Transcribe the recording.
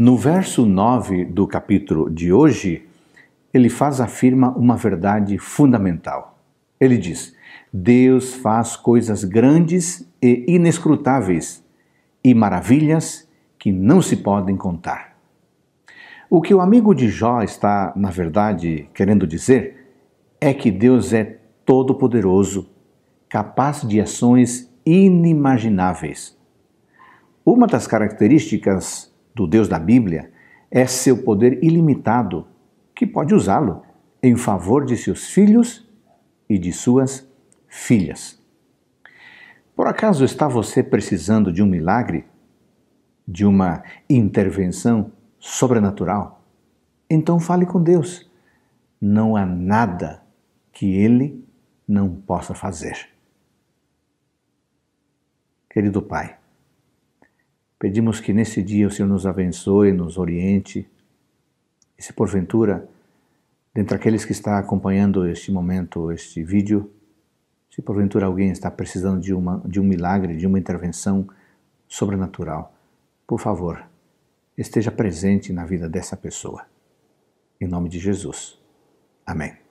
No verso 9 do capítulo de hoje, ele faz afirma uma verdade fundamental. Ele diz: Deus faz coisas grandes e inescrutáveis e maravilhas que não se podem contar. O que o amigo de Jó está, na verdade, querendo dizer é que Deus é todo-poderoso, capaz de ações inimagináveis. Uma das características do Deus da Bíblia é seu poder ilimitado, que pode usá-lo em favor de seus filhos e de suas filhas. Por acaso está você precisando de um milagre? De uma intervenção sobrenatural? Então fale com Deus. Não há nada que Ele não possa fazer. Querido Pai, Pedimos que nesse dia o Senhor nos abençoe, nos oriente. E se porventura, dentre aqueles que está acompanhando este momento, este vídeo, se porventura alguém está precisando de, uma, de um milagre, de uma intervenção sobrenatural, por favor, esteja presente na vida dessa pessoa. Em nome de Jesus. Amém.